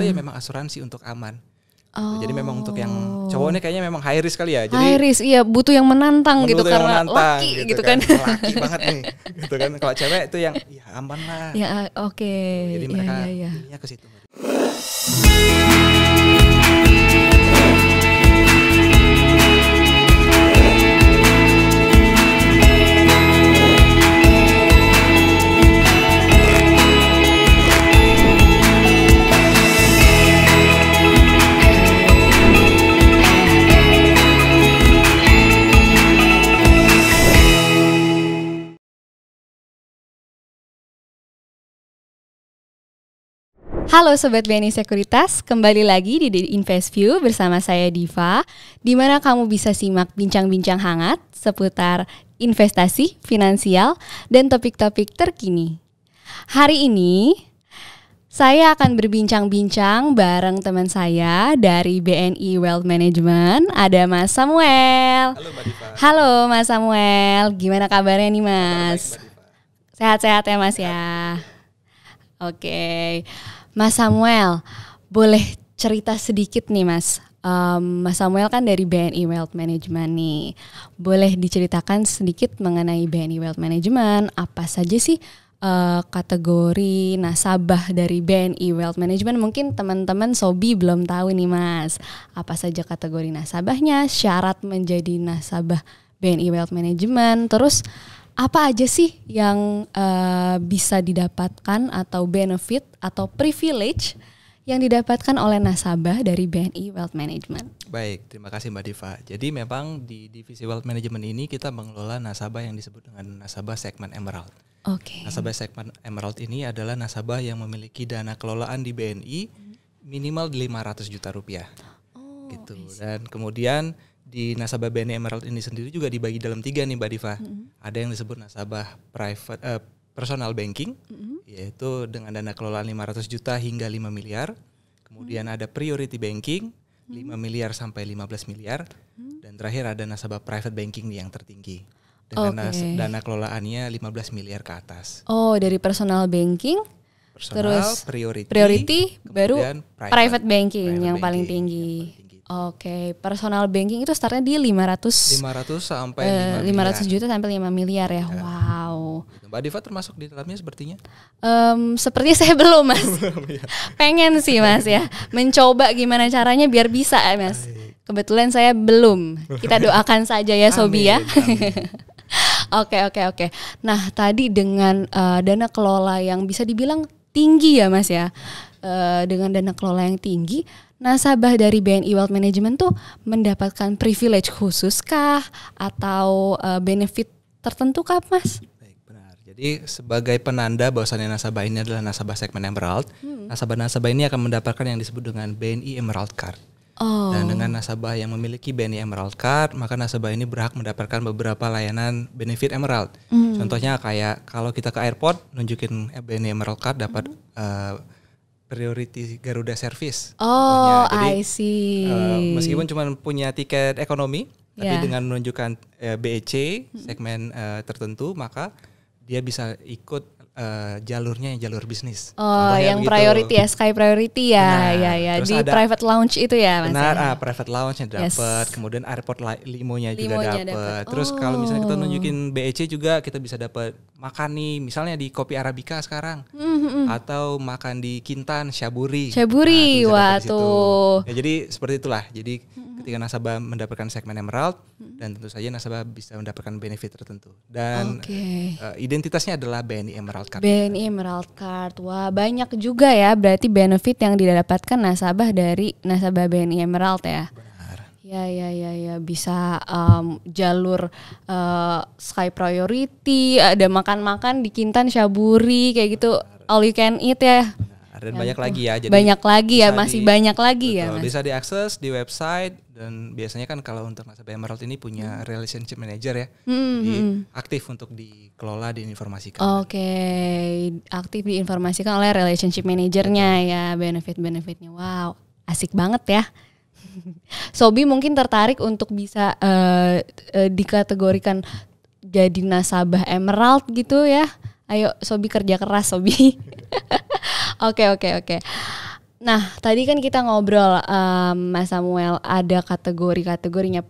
atau ya hmm. memang asuransi untuk aman. Oh. Jadi memang untuk yang oh. cowoknya kayaknya memang high risk kali ya. Jadi high risk, iya butuh yang menantang gitu yang karena menantang, laki gitu, gitu kan. kan. laki banget nih, gitu kan. Kalau cewek itu yang ya aman lah. Ya oke. Okay. Gitu. Jadi iya, mereka ya, ya, ya. ke situ. Halo Sobat BNI Sekuritas, kembali lagi di The Invest View bersama saya Diva, di mana kamu bisa simak bincang-bincang hangat seputar investasi, finansial, dan topik-topik terkini. Hari ini saya akan berbincang-bincang bareng teman saya dari BNI Wealth Management. Ada Mas Samuel. Halo, Mbak Diva. Halo Mas Samuel. Gimana kabarnya nih Mas? Sehat-sehat ya Mas ya. Oke. Okay. Mas Samuel, boleh cerita sedikit nih Mas. Um, Mas Samuel kan dari BNI Wealth Management nih. Boleh diceritakan sedikit mengenai BNI Wealth Management? Apa saja sih uh, kategori nasabah dari BNI Wealth Management? Mungkin teman-teman Sobi belum tahu nih Mas. Apa saja kategori nasabahnya? Syarat menjadi nasabah BNI Wealth Management? Terus apa aja sih yang uh, bisa didapatkan atau benefit atau privilege yang didapatkan oleh nasabah dari BNI Wealth Management? Baik, terima kasih Mbak Diva. Jadi memang di divisi Wealth Management ini kita mengelola nasabah yang disebut dengan nasabah segmen Emerald. Oke. Okay. Nasabah segmen Emerald ini adalah nasabah yang memiliki dana kelolaan di BNI hmm. minimal 500 juta rupiah. Oh, gitu. Dan kemudian di nasabah BNI Emerald ini sendiri juga dibagi dalam tiga nih Mbak Diva. Mm -hmm. Ada yang disebut nasabah private uh, personal banking, mm -hmm. yaitu dengan dana kelolaan 500 juta hingga 5 miliar. Kemudian mm -hmm. ada priority banking, 5 mm. miliar sampai 15 miliar. Mm -hmm. Dan terakhir ada nasabah private banking nih yang tertinggi. Dengan okay. dana kelolaannya 15 miliar ke atas. Oh, dari personal banking personal, terus priority, priority baru private, private banking private yang banking, paling tinggi. Yang paling Oke, okay. personal banking itu startnya di 500 500 sampai uh, 5 500 miliar. juta sampai 5 miliar ya. Yeah. Wow. Mbak Diva termasuk di dalamnya sepertinya? Um, sepertinya saya belum, Mas. Iya. Pengen sih, Mas ya. Mencoba gimana caranya biar bisa, eh, Mas. Kebetulan saya belum. Kita doakan saja ya, Sobi ya. Oke, oke, oke. Nah, tadi dengan uh, dana kelola yang bisa dibilang tinggi ya, Mas ya. Uh, dengan dana kelola yang tinggi nasabah dari BNI Wealth Management tuh mendapatkan privilege khusus kah atau eh, benefit tertentu kah, Mas? benar. Jadi sebagai penanda bahwasannya nasabah ini adalah nasabah segmen Emerald, hmm. nasabah-nasabah hmm. ini akan mendapatkan yang disebut dengan BNI Emerald Card. Oh. Dan dengan nasabah yang memiliki BNI Emerald Card, maka nasabah ini berhak mendapatkan beberapa layanan benefit Emerald. Hmm. Contohnya kayak kalau kita ke airport, nunjukin BNI Emerald Card dapat hmm. Eh, priority Garuda Service. Oh, Jadi, I see. Uh, meskipun cuma punya tiket ekonomi, yeah. tapi dengan menunjukkan uh, eh, BEC segmen uh, tertentu, maka dia bisa ikut uh, jalurnya jalur bisnis. Oh, Contohnya kan yang begitu. priority ya, Sky priority ya. Nah, ya ya di ada, private lounge itu ya Mas. Benar, ya? ah, private lounge yang dapat, yes. kemudian airport limonya, juga dapat. Terus oh. kalau misalnya kita oh. nunjukin BEC juga kita bisa dapat makan nih, misalnya di kopi arabica sekarang. Mm-hmm. Atau makan di Kintan, shaburi shaburi nah, wah tuh. Ya, jadi seperti itulah. Jadi mm-hmm ketika nasabah mendapatkan segmen emerald hmm. dan tentu saja nasabah bisa mendapatkan benefit tertentu dan okay. uh, eh, identitasnya adalah BNI Emerald Card. BNI Emerald Card. Wah, banyak juga ya berarti benefit yang didapatkan nasabah dari nasabah BNI Emerald ya. Benar. Ya ya ya ya bisa um, jalur uh, sky priority, ada makan-makan di Kintan Syaburi kayak gitu Benar. all you can eat ya dan ya, banyak lagi ya. Jadi banyak lagi ya, masih di, banyak lagi ya, betul, ya. Mas. Bisa diakses di website dan biasanya kan kalau untuk nasabah Emerald ini punya hmm. relationship manager ya. Hmm, hmm jadi hmm. aktif untuk dikelola, diinformasikan. Oke, okay. aktif diinformasikan oleh relationship manajernya ya benefit-benefitnya. Wow, asik banget ya. Sobi mungkin tertarik untuk bisa uh, uh, dikategorikan jadi nasabah Emerald gitu ya. Ayo Sobi kerja keras Sobi. Oke oke oke. Nah tadi kan kita ngobrol um, Mas Samuel ada kategori-kategorinya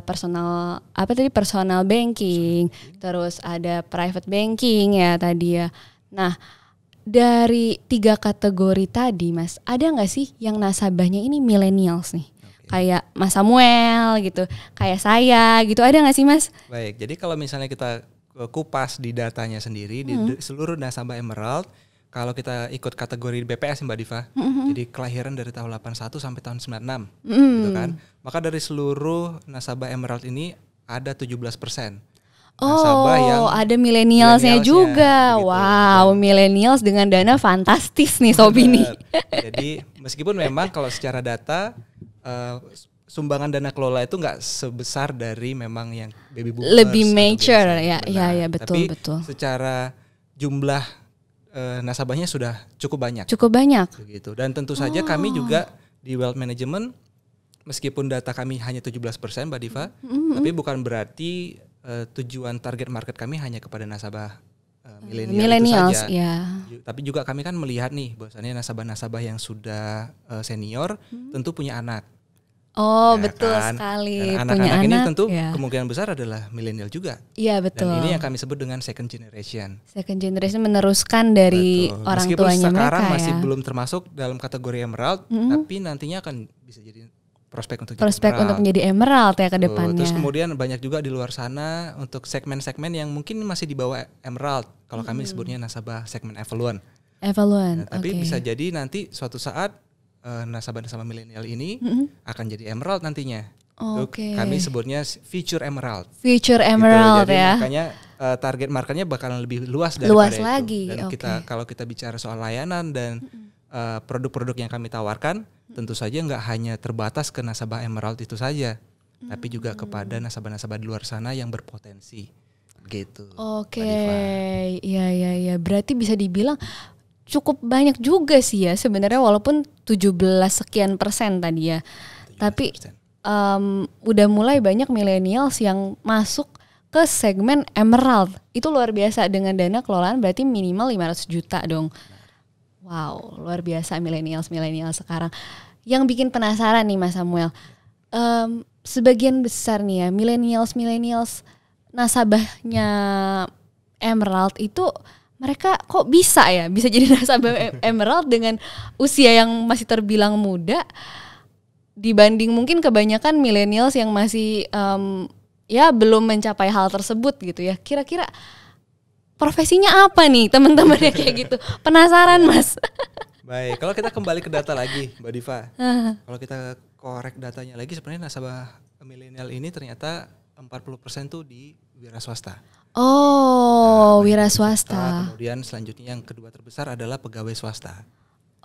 personal apa tadi personal banking, terus ada private banking ya tadi ya. Nah dari tiga kategori tadi Mas ada nggak sih yang nasabahnya ini millennials nih? kayak Mas Samuel gitu, kayak saya gitu. Ada nggak sih Mas? Baik, jadi kalau misalnya kita kupas di datanya sendiri hmm. di mm-hmm. seluruh nasabah Emerald kalau kita ikut kategori BPS Mbak Diva, mm-hmm. jadi kelahiran dari tahun 81 sampai tahun 96, mm. Mm-hmm. gitu kan. Maka dari seluruh nasabah Emerald ini ada 17 persen. oh, yang ada milenialsnya juga. Gitu. Wow, milenials dengan dana fantastis nih sob ini. Jadi meskipun memang kalau secara data uh, sumbangan dana kelola itu nggak sebesar dari memang yang baby boomers lebih mature ya, ya ya betul Tapi betul. Secara jumlah uh, nasabahnya sudah cukup banyak. Cukup banyak. Begitu. Dan tentu saja oh. kami juga di wealth management meskipun data kami hanya 17% Mbak Diva, mm -hmm. tapi bukan berarti uh, tujuan target market kami hanya kepada nasabah eh, milenial saja. Yeah. Tapi juga kami kan melihat nih bahwasannya nasabah-nasabah yang sudah uh, senior -hmm. tentu punya anak. Oh ya betul kan? sekali. Karena anak-anak anak, ini tentu ya. kemungkinan besar adalah milenial juga. Iya betul. Dan ini yang kami sebut dengan second generation. Second generation meneruskan dari betul. orang Meskipun tuanya sekarang ya. masih ya. belum termasuk dalam kategori emerald, -hmm. tapi nantinya akan bisa jadi prospek untuk prospek jadi untuk menjadi emerald ya ke depannya. Terus kemudian banyak juga di luar sana untuk segmen-segmen yang mungkin masih di bawah emerald. Kalau -hmm. kami sebutnya nasabah segmen evaluan. Evaluan. Nah, tapi okay. bisa jadi nanti suatu saat uh, nasabah-nasabah milenial ini mm-hmm. akan jadi emerald nantinya. Oke. Okay. Kami sebutnya future emerald. Future gitu. emerald gitu. Jadi ya. Makanya uh, target marketnya bakalan lebih luas daripada luas itu. lagi. Dan okay. kita kalau kita bicara soal layanan dan produk eh, produk-produk yang kami tawarkan, tentu saja nggak hanya terbatas ke nasabah emerald itu saja, hmm. tapi juga kepada nasabah-nasabah di luar sana yang berpotensi gitu. Oke, okay. iya iya iya. Berarti bisa dibilang cukup banyak juga sih ya sebenarnya walaupun 17 sekian persen tadi ya. Tapi um, udah mulai banyak millennials yang masuk ke segmen emerald. Itu luar biasa dengan dana kelolaan berarti minimal 500 juta dong. Wow, luar biasa millennials-millennials sekarang. Yang bikin penasaran nih Mas Samuel. Um, sebagian besar nih ya millennials-millennials nasabahnya emerald itu mereka kok bisa ya bisa jadi nasabah emerald dengan usia yang masih terbilang muda dibanding mungkin kebanyakan millennials yang masih um, ya belum mencapai hal tersebut gitu ya kira-kira profesinya apa nih teman-teman ya kayak gitu penasaran mas baik kalau kita kembali ke data lagi mbak Diva kalau kita korek datanya lagi sebenarnya nasabah milenial ini ternyata 40% tuh di wira swasta Oh, nah, wira nah, swasta. Nah, kemudian selanjutnya yang kedua terbesar adalah pegawai swasta.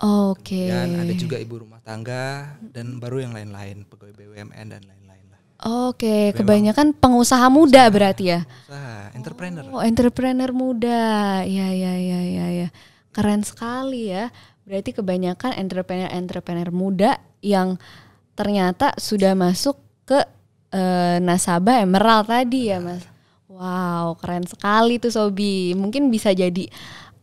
Oh, Oke. Okay. Dan ada juga ibu rumah tangga dan baru yang lain-lain, pegawai BUMN dan lain-lain lah. Oke, okay, kebanyakan pengusaha muda pengusaha, berarti ya. Pengusaha, entrepreneur. Oh, entrepreneur muda. Ya, ya, ya, ya, ya. Keren sekali ya. Berarti kebanyakan entrepreneur-entrepreneur muda yang ternyata sudah masuk ke uh, nasabah emerald tadi ya, Mas. Wow, keren sekali tuh Sobi. Mungkin bisa jadi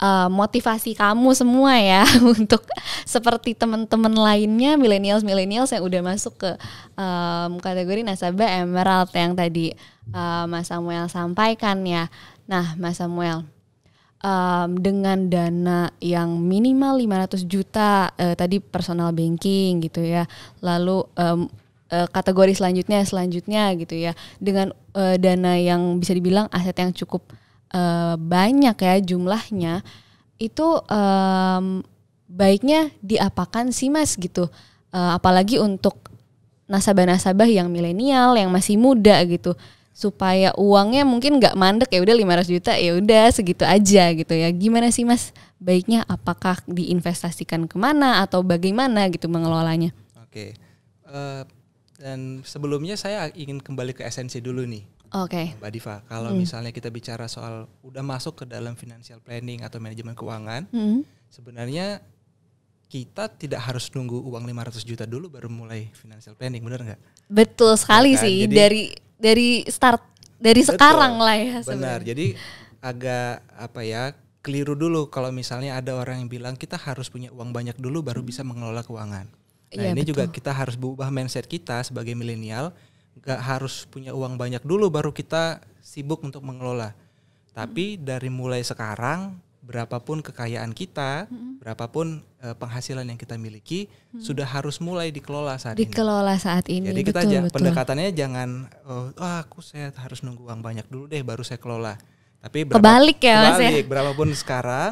uh, motivasi kamu semua ya untuk seperti teman-teman lainnya milenials-milenials yang udah masuk ke um, kategori nasabah emerald yang tadi uh, Mas Samuel sampaikan ya. Nah, Mas Samuel Um, dengan dana yang minimal 500 juta uh, tadi personal banking gitu ya, lalu um, Eh, kategori selanjutnya selanjutnya gitu ya dengan uh, dana yang bisa dibilang aset yang cukup uh, banyak ya jumlahnya itu um, baiknya diapakan sih mas gitu uh, apalagi untuk nasabah-nasabah yang milenial yang masih muda gitu supaya uangnya mungkin nggak mandek ya udah 500 juta ya udah segitu aja gitu ya gimana sih mas baiknya apakah diinvestasikan kemana atau bagaimana gitu mengelolanya oke okay. uh, dan sebelumnya saya ingin kembali ke esensi dulu nih. Oke. Okay. Mbak Diva, kalau hmm. misalnya kita bicara soal udah masuk ke dalam financial planning atau manajemen keuangan, hmm. sebenarnya kita tidak harus nunggu uang 500 juta dulu baru mulai financial planning, benar nggak? Betul sekali ya kan? sih. Jadi, dari dari start dari betul, sekarang lah ya sebenarnya. Benar. Jadi agak apa ya? keliru dulu kalau misalnya ada orang yang bilang kita harus punya uang banyak dulu baru hmm. bisa mengelola keuangan. Nah ya, ini betul. juga kita harus berubah mindset kita sebagai milenial, gak harus punya uang banyak dulu baru kita sibuk untuk mengelola. Tapi hmm. dari mulai sekarang, berapapun kekayaan kita, hmm. berapapun e, penghasilan yang kita miliki, hmm. sudah harus mulai dikelola saat dikelola ini. Dikelola saat ini. Jadi betul, betul. pendekatannya jangan, oh, oh aku saya harus nunggu uang banyak dulu deh baru saya kelola. Tapi berapa, kebalik ya kebalik, mas ya. Berapapun sekarang,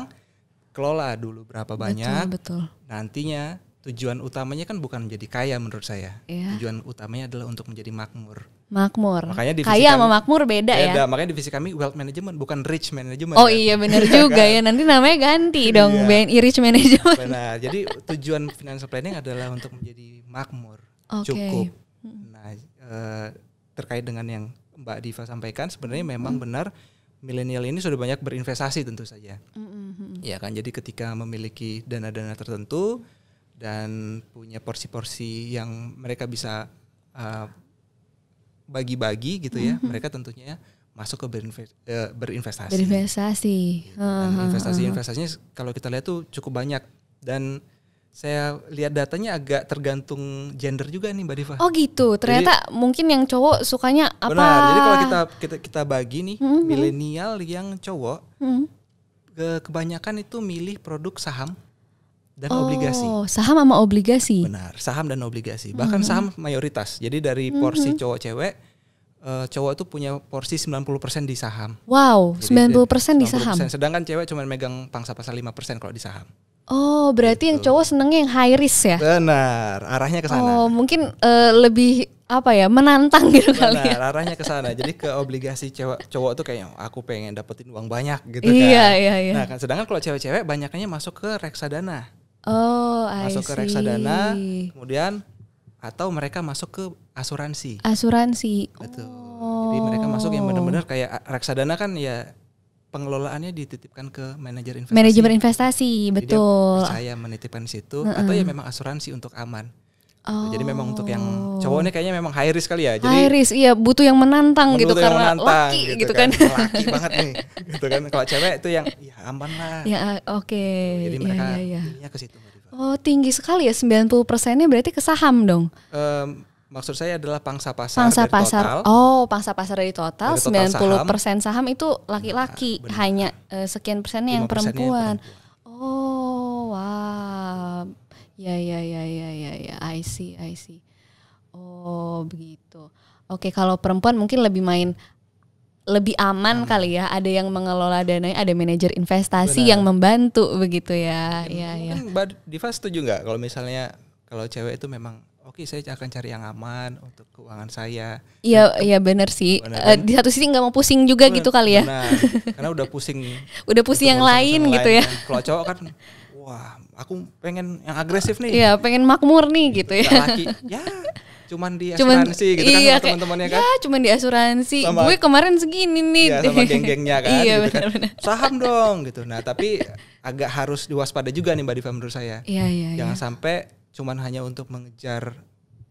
kelola dulu berapa banyak. Betul, betul. Nantinya tujuan utamanya kan bukan menjadi kaya menurut saya. Yeah. Tujuan utamanya adalah untuk menjadi makmur. Makmur. Makanya di kaya kami, sama makmur beda, ya. beda ya. Makanya divisi kami wealth management bukan rich management. Oh kan? iya benar juga ya. Nanti namanya ganti iya. dong iya. BNI rich management. Benar. Jadi tujuan financial planning adalah untuk menjadi makmur. Okay. Cukup. Hmm. Nah, eh, terkait dengan yang Mbak Diva sampaikan sebenarnya memang hmm. benar milenial ini sudah banyak berinvestasi tentu saja. Mm -hmm. Ya kan jadi ketika memiliki dana-dana tertentu dan punya porsi-porsi yang mereka bisa bagi uh, bagi-bagi gitu ya. Mm-hmm. Mereka tentunya masuk ke eh, berinvestasi. Berinvestasi. Gitu. Dan investasi-investasinya kalau kita lihat tuh cukup banyak dan saya lihat datanya agak tergantung gender juga nih Mbak Diva. Oh gitu. Ternyata jadi, mungkin yang cowok sukanya apa? Benar. Jadi kalau kita kita kita bagi nih mm -hmm. milenial yang cowok mm -hmm. kebanyakan itu milih produk saham dan oh, obligasi. saham sama obligasi. Benar, saham dan obligasi. Bahkan hmm. saham mayoritas. Jadi dari hmm. porsi hmm. cowok-cewek uh, cowok itu eh, punya porsi 90% di saham. Wow, Jadi 90%, 90 di saham. Sedangkan cewek cuma megang pangsa pasar 5% kalau di saham. Oh, berarti gitu. yang cowok senengnya yang high risk ya? Benar, arahnya ke sana. Oh, mungkin uh, lebih apa ya, menantang gitu Benar, kali ya. arahnya ke sana. Jadi ke obligasi cowok cowok tuh kayaknya aku pengen dapetin uang banyak gitu iya, kan. Iya, iya, iya. Nah, kan, sedangkan kalau cewek-cewek banyaknya masuk ke reksadana. Oh, masuk see. ke reksadana, kemudian atau mereka masuk ke asuransi. Asuransi. Betul. Oh. Jadi mereka masuk yang benar-benar kayak reksadana kan ya pengelolaannya dititipkan ke manajer investasi. Manajer investasi, betul. Saya menitipkan situ uh -uh. atau ya memang asuransi untuk aman. Oh. Jadi memang untuk yang oh. cowoknya kayaknya memang high risk kali ya. Jadi high risk, iya butuh yang menantang gitu yang karena menantang, laki gitu, gitu kan. kan. laki banget nih. Gitu kan. Kalau cewek itu yang ya aman lah. Ya ah, oke. Okay. Jadi iya, mereka ya, ya, ya. ke situ. Oh, tinggi sekali ya 90 persennya berarti ke saham dong. Um, maksud saya adalah pangsa pasar pangsa dari pasar. total. Oh, pangsa pasar dari total, dari total 90% saham, saham itu laki-laki, nah, hanya uh, sekian persennya yang perempuan. Yang perempuan. Ya ya ya ya ya ya. I see, I see. Oh, begitu. Oke, kalau perempuan mungkin lebih main lebih aman, hmm. kali ya. Ada yang mengelola dana, ada manajer investasi Benar. yang membantu begitu ya. Ya ya. ya. Diva setuju nggak kalau misalnya kalau cewek itu memang Oke, saya akan cari yang aman untuk keuangan saya. Iya, iya benar sih. Bener, uh, eh, di satu sisi nggak mau pusing juga bener, gitu kali ya. Bener. Karena udah pusing. udah pusing yang lain gitu ya. Kalau cowok kan, wah aku pengen yang agresif nih. Iya, pengen makmur nih gitu, gitu ya. Laki, ya cuman di asuransi cuman, gitu kan iya, kan teman-temannya kan. Iya, cuman di asuransi. Sama, Gue kemarin segini nih. Iya, sama geng-gengnya kan. iya, gitu benar kan. Saham dong gitu. Nah, tapi agak harus diwaspada juga nih Mbak Diva menurut saya. Iya, iya. Jangan iya. sampai cuman hanya untuk mengejar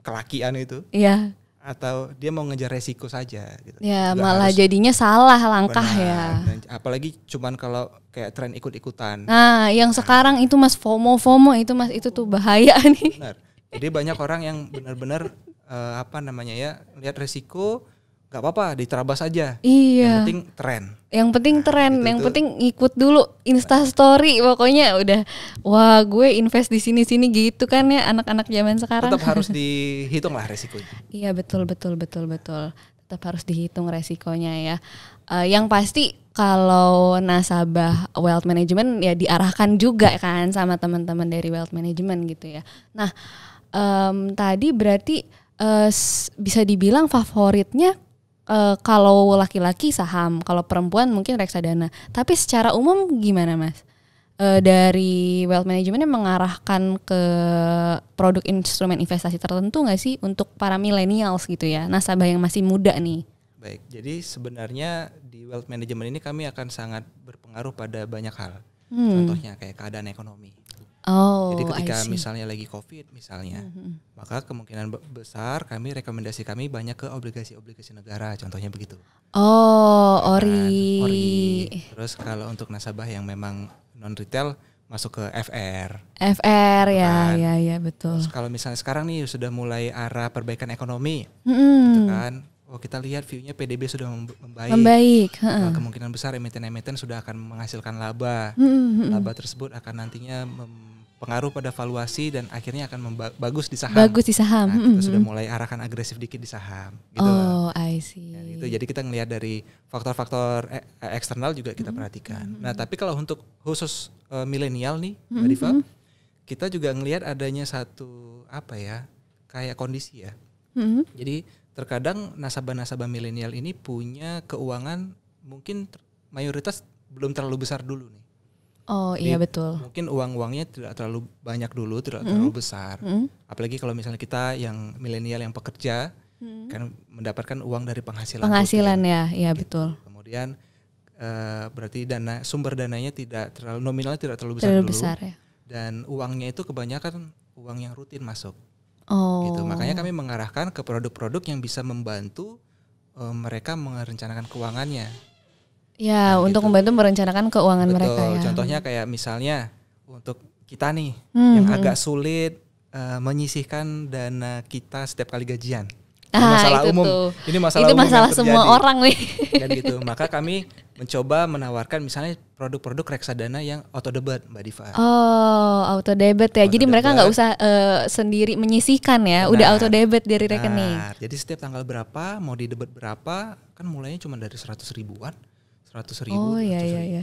kelakian itu. Iya atau dia mau ngejar resiko saja gitu. Ya, malah harus, jadinya salah langkah benar. ya. Dan apalagi cuman kalau kayak tren ikut-ikutan. Nah, yang nah. sekarang itu Mas FOMO-FOMO itu Mas itu tuh bahaya nih. Benar. Jadi banyak orang yang benar-benar uh, apa namanya ya, lihat resiko nggak apa-apa diterabas aja. Iya. Yang penting tren. Yang penting nah, tren, gitu yang tuh. penting ikut dulu Insta story pokoknya udah wah gue invest di sini-sini gitu kan ya anak-anak zaman sekarang. Tetap harus dihitung lah resikonya. iya, betul betul betul betul. Tetap harus dihitung resikonya ya. Uh, yang pasti kalau nasabah wealth management ya diarahkan juga kan sama teman-teman dari wealth management gitu ya. Nah, um, tadi berarti uh, bisa dibilang favoritnya uh, kalau laki-laki saham, kalau perempuan mungkin reksadana. Tapi secara umum gimana mas? Uh, dari wealth management yang mengarahkan ke produk instrumen investasi tertentu nggak sih untuk para millennials gitu ya, nasabah yang masih muda nih? Baik, jadi sebenarnya di wealth management ini kami akan sangat berpengaruh pada banyak hal. Hmm. Contohnya kayak keadaan ekonomi. Oh, Jadi ketika misalnya lagi COVID misalnya, mm-hmm. maka kemungkinan besar kami rekomendasi kami banyak ke obligasi-obligasi negara, contohnya begitu. Oh, Dan ya ori. ori. Terus kalau untuk nasabah yang memang non retail masuk ke FR. FR gitu ya, kan? ya, ya, ya betul. Terus kalau misalnya sekarang nih sudah mulai arah perbaikan ekonomi, mm-hmm. gitu kan? Oh kita lihat viewnya PDB sudah membaik. Membaik. Nah, kemungkinan besar emiten-emiten sudah akan menghasilkan laba. Mm-hmm. mm-hmm. Laba tersebut akan nantinya pengaruh pada valuasi dan akhirnya akan bagus di saham. Bagus di saham. Nah, kita mm -hmm. sudah mulai arahkan agresif dikit di saham. Gitu oh, loh. I see. Ya, itu jadi kita ngelihat dari faktor-faktor e-, e-, eksternal juga kita mm -hmm. perhatikan. Nah, tapi kalau untuk khusus uh, milenial nih, Mbak mm -hmm. Diva, kita juga ngelihat adanya satu apa ya, kayak kondisi ya. Mm -hmm. Jadi terkadang nasabah-nasabah milenial ini punya keuangan mungkin mayoritas belum terlalu besar dulu nih. Oh iya, Jadi iya betul. Mungkin uang-uangnya tidak terlalu banyak dulu, tidak mm. terlalu besar. Mm. Apalagi kalau misalnya kita yang milenial yang pekerja mm. kan mendapatkan uang dari penghasilan. Penghasilan rutin. ya, iya betul. Kemudian uh, berarti dana sumber dananya tidak terlalu nominal, tidak terlalu besar terlalu dulu. Besar, ya. Dan uangnya itu kebanyakan uang yang rutin masuk. Gitu. Oh. Gitu. Makanya kami mengarahkan ke produk-produk yang bisa membantu eh, mereka merencanakan keuangannya. Ya, nah, gitu. untuk gitu. membantu merencanakan keuangan Betul. mereka ya. Contohnya kayak misalnya untuk kita nih hmm, yang mm-hmm. agak sulit uh, menyisihkan dana kita setiap kali gajian. Ini ah, masalah itu umum. Tuh. Ini masalah itu umum masalah semua orang nih. Dan gitu. Maka kami mencoba menawarkan misalnya produk-produk reksadana yang auto debit Mbak Diva. Oh, auto debit ya. Auto jadi debit. mereka nggak usah uh, sendiri menyisihkan ya, benar, udah auto debit dari benar. rekening. Jadi setiap tanggal berapa, mau di debit berapa, kan mulainya cuma dari 100 ribuan seratus ribu, oh, iya, iya, iya.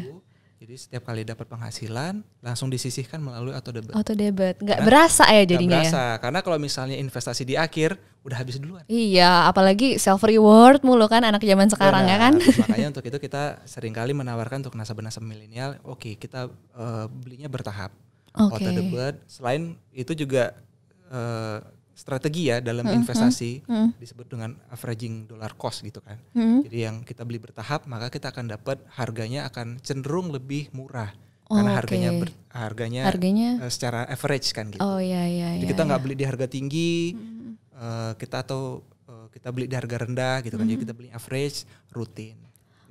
Jadi setiap kali dapat penghasilan langsung disisihkan melalui auto debit. Auto debit, nggak berasa ya jadinya. nggak ya? berasa, ya? karena kalau misalnya investasi di akhir udah habis duluan. Iya, apalagi self reward mulu kan anak zaman sekarang Benar. ya kan. Makanya untuk itu kita seringkali menawarkan untuk nasabah-nasabah milenial, oke okay, kita uh, belinya bertahap. Okay. Auto debit. Selain itu juga uh, strategi ya dalam hmm, hmm. investasi hmm, hmm. disebut dengan averaging dollar cost gitu kan. Hmm. Jadi yang kita beli bertahap maka kita akan dapat harganya akan cenderung lebih murah oh, karena harganya okay. ber, harganya, harganya? Uh, secara average kan gitu. Oh iya iya. Jadi iya. kita nggak iya. beli di harga tinggi, hmm. uh, kita atau uh, kita beli di harga rendah gitu kan. Jadi hmm. kita beli average rutin.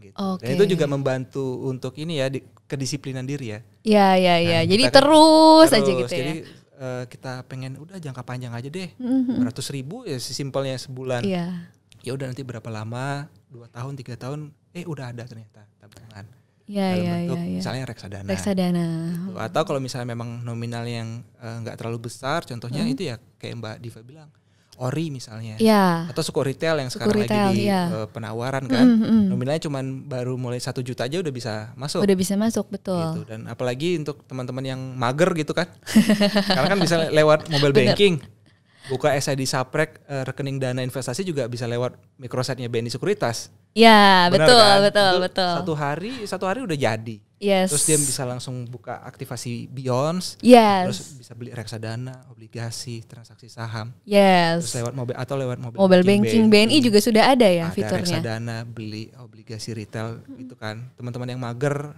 Gitu. Okay. Dan itu juga membantu untuk ini ya di, kedisiplinan diri ya. Iya iya iya. Nah, jadi terus, terus aja gitu ya. Jadi, uh, kita pengen udah jangka panjang aja deh mm-hmm. beratus mm -hmm. ribu ya simpelnya sebulan yeah. ya udah nanti berapa lama dua tahun tiga tahun eh udah ada ternyata tabungan ya, dalam ya, ya. misalnya reksadana reksadana gitu. atau kalau misalnya memang nominal yang eh, nggak uh, terlalu besar contohnya -hmm. itu ya kayak mbak Diva bilang ori misalnya ya. atau suku retail yang suku sekarang retail, lagi di ya. penawaran kan mm, -hmm. nominalnya cuma baru mulai satu juta aja udah bisa masuk udah bisa masuk betul gitu. dan apalagi untuk teman-teman yang mager gitu kan karena kan bisa lewat mobile banking buka SID Saprek uh, rekening dana investasi juga bisa lewat mikrosatnya BNI Sekuritas. Iya, betul, kan? betul, Itu betul. Satu hari, satu hari udah jadi. Yes. Terus dia bisa langsung buka aktivasi Beyonds. Yes. Terus bisa beli reksadana, obligasi, transaksi saham. Yes. Terus lewat mobil atau lewat mobil mobile banking, banking BNI, juga sudah ada ya ada fiturnya. reksadana, beli obligasi retail hmm. itu kan. Teman-teman yang mager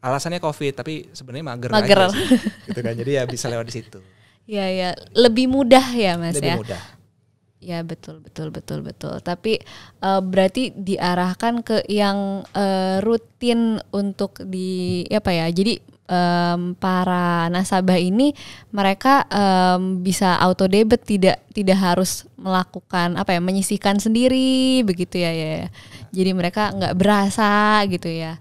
alasannya covid tapi sebenarnya mager, mager. Aja sih, gitu kan jadi ya bisa lewat di situ Iya ya, lebih mudah ya Mas lebih ya. Lebih mudah. Ya betul betul betul betul. Tapi uh, berarti diarahkan ke yang uh, rutin untuk di ya apa ya. Jadi um, para nasabah ini mereka um, bisa auto debit tidak tidak harus melakukan apa ya menyisihkan sendiri begitu ya ya. ya. Jadi mereka nggak berasa gitu ya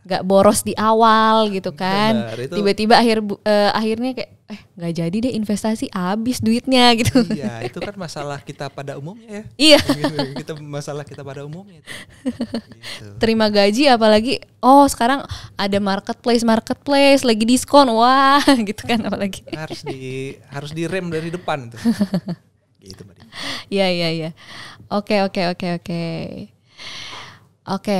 nggak boros di awal gitu hmm, kan tiba-tiba akhir uh, akhirnya kayak eh nggak jadi deh investasi habis duitnya gitu iya itu kan masalah kita pada umumnya ya iya gitu, kita masalah kita pada umumnya gitu. terima gaji apalagi oh sekarang ada marketplace marketplace lagi diskon wah gitu kan apalagi harus di harus direm dari depan itu gitu mbak iya iya iya oke oke oke oke oke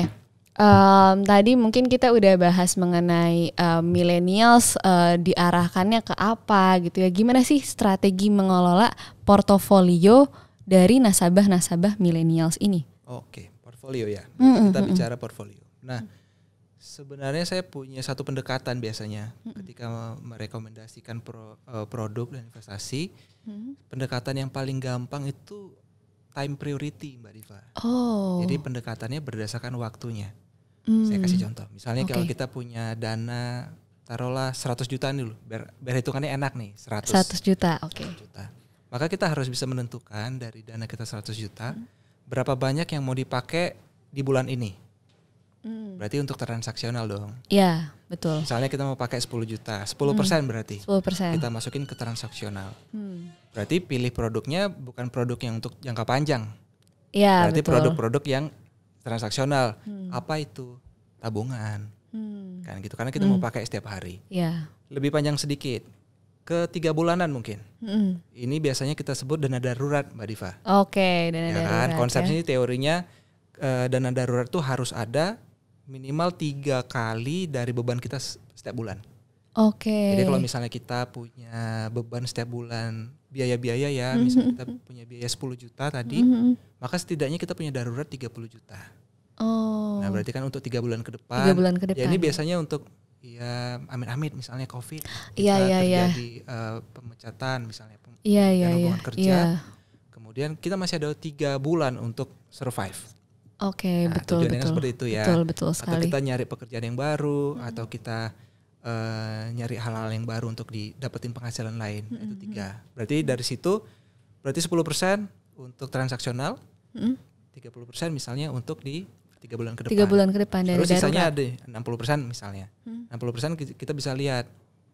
Um, tadi mungkin kita udah bahas mengenai uh, millennials uh, diarahkannya ke apa gitu ya. Gimana sih strategi mengelola portofolio dari nasabah-nasabah millennials ini? Oke, portofolio ya. Mm -hmm. Kita bicara portofolio. Nah, sebenarnya saya punya satu pendekatan biasanya mm -hmm. ketika merekomendasikan pro, uh, produk dan investasi. Mm -hmm. Pendekatan yang paling gampang itu time priority Mbak Diva. Oh. Jadi pendekatannya berdasarkan waktunya. Hmm. Saya kasih hmm. contoh. Misalnya okay. kalau kita punya dana taruhlah 100 jutaan dulu. Biar, biar enak nih, 100. 100 juta, oke. Okay. juta. Maka kita harus bisa menentukan dari dana kita 100 juta, hmm. berapa banyak yang mau dipakai di bulan ini. Hmm. Berarti untuk transaksional dong. Iya, betul. Misalnya kita mau pakai 10 juta, 10% hmm. berarti. 10%. Kita masukin ke transaksional. Hmm. Berarti pilih produknya bukan produk yang untuk jangka panjang. Iya, Berarti produk-produk yang transaksional. Hmm. Apa itu? Tabungan. Hmm. Kan gitu. Karena kita hmm. mau pakai setiap hari. Yeah. Lebih panjang sedikit. Ke tiga bulanan mungkin. Hmm. Ini biasanya kita sebut dana darurat, Mbak Diva. Oke, okay, dana ya kan? darurat. Kan? Konsepnya ya. teorinya uh, dana darurat tuh harus ada minimal tiga kali dari beban kita setiap bulan. Oke. Okay. Jadi kalau misalnya kita punya beban setiap bulan biaya-biaya ya, mm-hmm. misalnya kita punya biaya 10 juta tadi, mm-hmm. maka setidaknya kita punya darurat 30 juta. Oh. Nah, berarti kan untuk tiga bulan ke depan. Tiga bulan ke depan. Ya ini biasanya untuk ya amit-amit misalnya Covid, Iya, iya, iya, terjadi yeah. Uh, pemecatan misalnya yeah, yeah, hubungan yeah. kerja. Yeah. Kemudian kita masih ada tiga bulan untuk survive. Oke, okay, nah, betul kan betul. seperti itu ya. Betul betul sekali. Atau kita nyari pekerjaan yang baru hmm. atau kita uh, nyari hal-hal yang baru untuk didapetin penghasilan lain mm -hmm. itu tiga berarti dari situ berarti 10% untuk transaksional tiga puluh persen misalnya untuk di tiga bulan ke depan tiga bulan ke depan dari terus sisanya ada enam puluh persen misalnya mm. enam puluh persen kita bisa lihat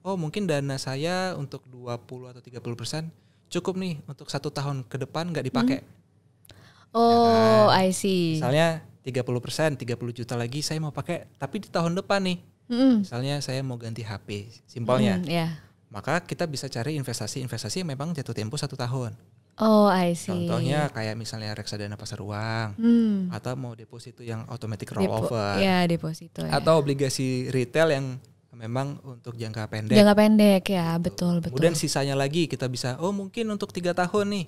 oh mungkin dana saya untuk dua puluh atau tiga puluh persen cukup nih untuk satu tahun ke depan nggak dipakai hmm. oh nah, I see misalnya puluh persen, tiga puluh juta lagi saya mau pakai, tapi di tahun depan nih. Mm. Misalnya saya mau ganti HP, simpelnya. Mm, yeah. Maka kita bisa cari investasi-investasi yang memang jatuh tempo satu tahun. Oh, I see. Contohnya kayak misalnya reksadana pasar uang, hmm. atau mau deposito yang automatic rollover, Depo ya deposito, ya. atau obligasi retail yang memang untuk jangka pendek. Jangka pendek ya, betul betul. Kemudian sisanya lagi kita bisa, oh mungkin untuk tiga tahun nih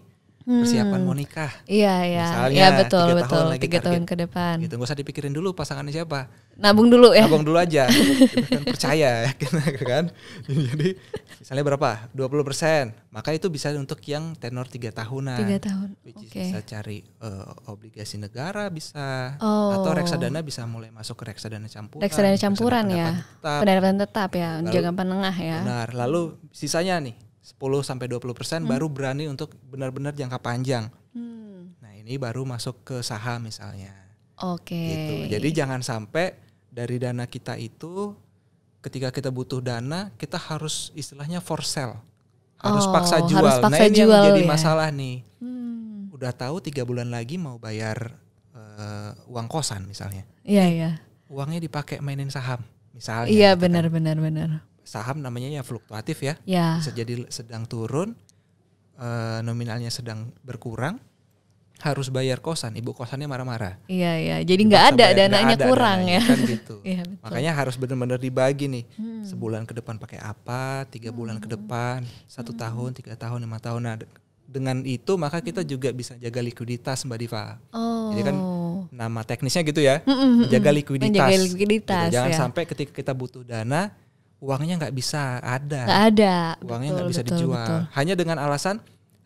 Hmm. persiapan mau nikah. Iya iya. Misalnya, ya, betul tiga betul. Tahun tiga tahun ke depan. Gitu gak usah dipikirin dulu pasangannya siapa. Nabung dulu ya. Nabung dulu aja. kan percaya ya kan, gitu kan. Jadi misalnya berapa? 20 persen. Maka itu bisa untuk yang tenor tiga tahunan. Tiga tahun. okay. Bisa cari uh, obligasi negara bisa. Oh. Atau reksadana bisa mulai masuk ke reksadana campuran. Reksadana campuran reksadana ya. Pendapatan tetap, pendapatan tetap ya. jangan penengah ya. Benar. Lalu sisanya nih 10 sampai 20% hmm. baru berani untuk benar-benar jangka panjang. Hmm. Nah, ini baru masuk ke saham misalnya. Oke. Okay. Gitu. Jadi jangan sampai dari dana kita itu ketika kita butuh dana, kita harus istilahnya for sale. Harus oh, paksa jual. Harus nah, paksa nah, ini jual, yang jadi ya? masalah nih. Hmm. Udah tahu tiga bulan lagi mau bayar uh, uang kosan misalnya. Iya, iya. Uangnya dipakai mainin saham misalnya. Iya, gitu kan. benar benar benar saham namanya ya fluktuatif ya. ya. Bisa jadi sedang turun, eh, nominalnya sedang berkurang, harus bayar kosan, ibu kosannya marah-marah. Iya iya, jadi nggak ada dananya gak ada kurang dananya, ya. Kan gitu. ya, betul. Makanya harus benar-benar dibagi nih. Hmm. Sebulan ke depan pakai apa, tiga hmm. bulan ke hmm. depan, satu hmm. tahun, tiga tahun, lima tahun. Nah, dengan itu maka kita juga bisa jaga likuiditas Mbak Diva. Oh. Jadi kan oh. nama teknisnya gitu ya, jaga likuiditas. Menjaga likuiditas. Gitu. Jangan ya. sampai ketika kita butuh dana uangnya nggak bisa ada. Gak ada. Uangnya nggak bisa betul, dijual. Betul. Hanya dengan alasan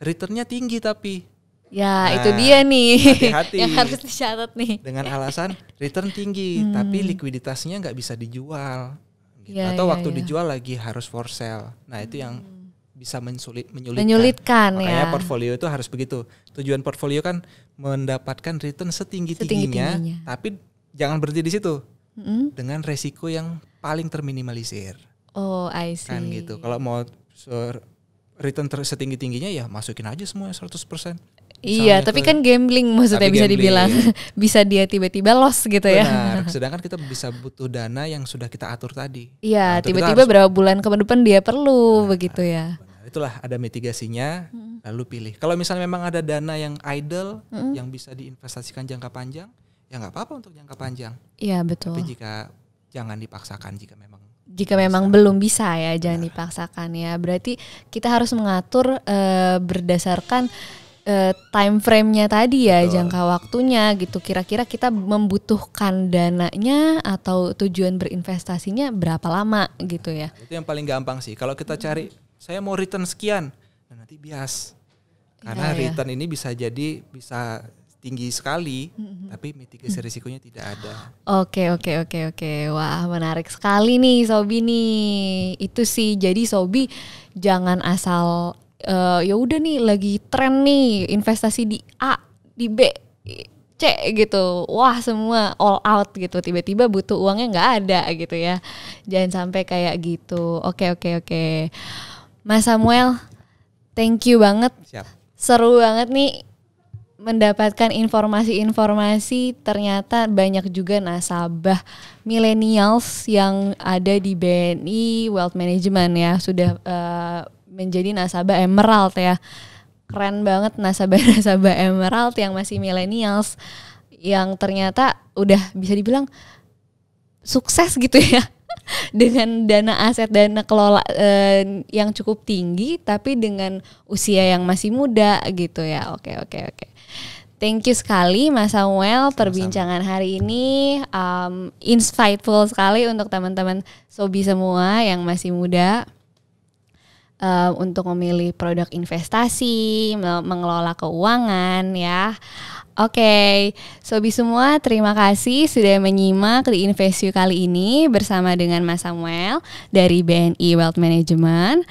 returnnya tinggi tapi. Ya nah, itu dia nih hati -hati. yang harus dicatat nih. Dengan alasan return tinggi hmm. tapi likuiditasnya nggak bisa dijual. Gitu. Ya, Atau ya, waktu ya. dijual lagi harus for sale. Nah itu yang hmm. bisa mensulit, menyulitkan. menyulitkan Makanya ya. portfolio itu harus begitu. Tujuan portfolio kan mendapatkan return setinggi tingginya, tapi jangan berhenti di situ. -hmm. Dengan resiko yang paling terminimalisir. Oh, I see. Kan gitu. Kalau mau return ter setinggi tingginya ya masukin aja semua 100 persen. Iya, tapi kan gambling maksudnya bisa dibilang bisa dia tiba-tiba loss gitu ya. Benar. ya. Sedangkan kita bisa butuh dana yang sudah kita atur tadi. Iya, nah, tiba-tiba berapa bulan ke depan dia perlu nah, begitu ya. Itulah ada mitigasinya, hmm. lalu pilih. Kalau misalnya memang ada dana yang idle hmm. yang bisa diinvestasikan jangka panjang, ya nggak apa-apa untuk jangka panjang. Iya betul. Tapi jika jangan dipaksakan jika memang jika memang belum bisa ya jangan nah. dipaksakan ya berarti kita harus mengatur uh, berdasarkan uh, time frame-nya tadi ya Betul. jangka waktunya gitu kira-kira kita membutuhkan dananya atau tujuan berinvestasinya berapa lama gitu ya nah, itu yang paling gampang sih kalau kita cari saya mau return sekian nah nanti bias karena ya, ya. return ini bisa jadi bisa tinggi sekali, mm-hmm. tapi mitigasi mm-hmm. risikonya tidak ada. Oke, okay, oke, okay, oke, okay, oke. Wah, menarik sekali nih Sobi nih. Itu sih. Jadi Sobi jangan asal uh, ya udah nih lagi tren nih investasi di A, di B, C gitu. Wah, semua all out gitu. Tiba-tiba butuh uangnya nggak ada gitu ya. Jangan sampai kayak gitu. Oke, oke, oke. Mas Samuel, thank you banget. Siap. Seru banget nih mendapatkan informasi-informasi ternyata banyak juga nasabah millennials yang ada di BNI Wealth Management ya sudah uh, menjadi nasabah emerald ya keren banget nasabah-nasabah emerald yang masih millennials yang ternyata udah bisa dibilang sukses gitu ya dengan dana aset dana kelola eh, yang cukup tinggi tapi dengan usia yang masih muda gitu ya oke oke oke Thank you sekali Mas Samuel perbincangan Sama. hari ini um, insightful sekali untuk teman-teman sobi semua yang masih muda um, untuk memilih produk investasi, mengelola keuangan ya. Oke, okay. sobi semua terima kasih sudah menyimak di Investview kali ini bersama dengan Mas Samuel dari BNI Wealth Management.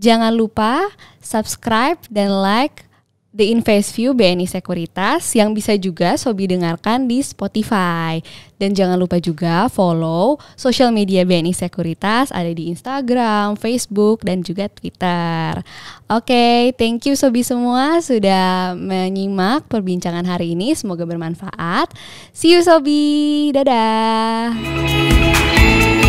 Jangan lupa subscribe dan like The Invest View BNI Sekuritas yang bisa juga Sobi dengarkan di Spotify. Dan jangan lupa juga follow social media BNI Sekuritas ada di Instagram, Facebook, dan juga Twitter. Oke, okay, thank you Sobi semua sudah menyimak perbincangan hari ini. Semoga bermanfaat. See you Sobi. Dadah.